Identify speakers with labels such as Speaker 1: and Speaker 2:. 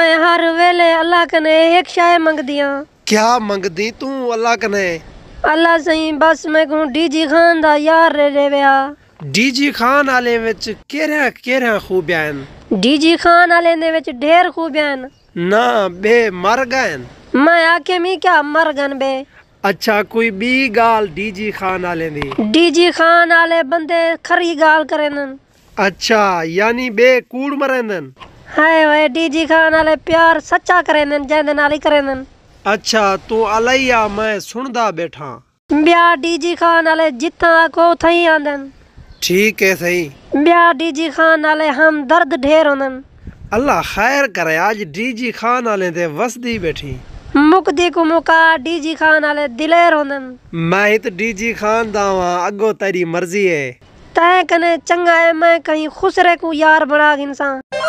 Speaker 1: मैं हर वेले अल्लाह कने एक शाय मंग दिया क्या मंग दी तू अल्लाह कने अल्लाह सही बस मैं कहूँ डीजी खान दा यार रे रे व्या
Speaker 2: डीजी खान आले विच केरा केरा खूबियां
Speaker 1: डीजी खान आले ने विच ढेर खूबियां
Speaker 2: ना बे मर गए
Speaker 1: मैं आके मी क्या मर गन बे
Speaker 2: अच्छा कोई बी गाल डीजी खान आले दी
Speaker 1: डीजी खान आले बंदे खरी गाल करेनन
Speaker 2: अच्छा यानी बे कूड़ मरेंदन
Speaker 1: हाय ओए डीजी खान वाले प्यार सच्चा करेनन जैन नाली करेनन
Speaker 2: अच्छा तो अलैया मैं सुनदा बैठा
Speaker 1: ब्याह डीजी खान वाले जितना को थई आंदन
Speaker 2: ठीक है सही
Speaker 1: ब्याह डीजी खान वाले हम दर्द ढेर होनन अल्लाह
Speaker 2: खैर करे आज डीजी खान वाले दे वसदी बैठी
Speaker 1: मुकदी को मुका डीजी खान वाले दिलेर होनन
Speaker 2: मैं तो डीजी खान दावा अगो तेरी मर्जी है
Speaker 1: तय कने चंगा है मैं कहीं खुसरे को यार बना इंसान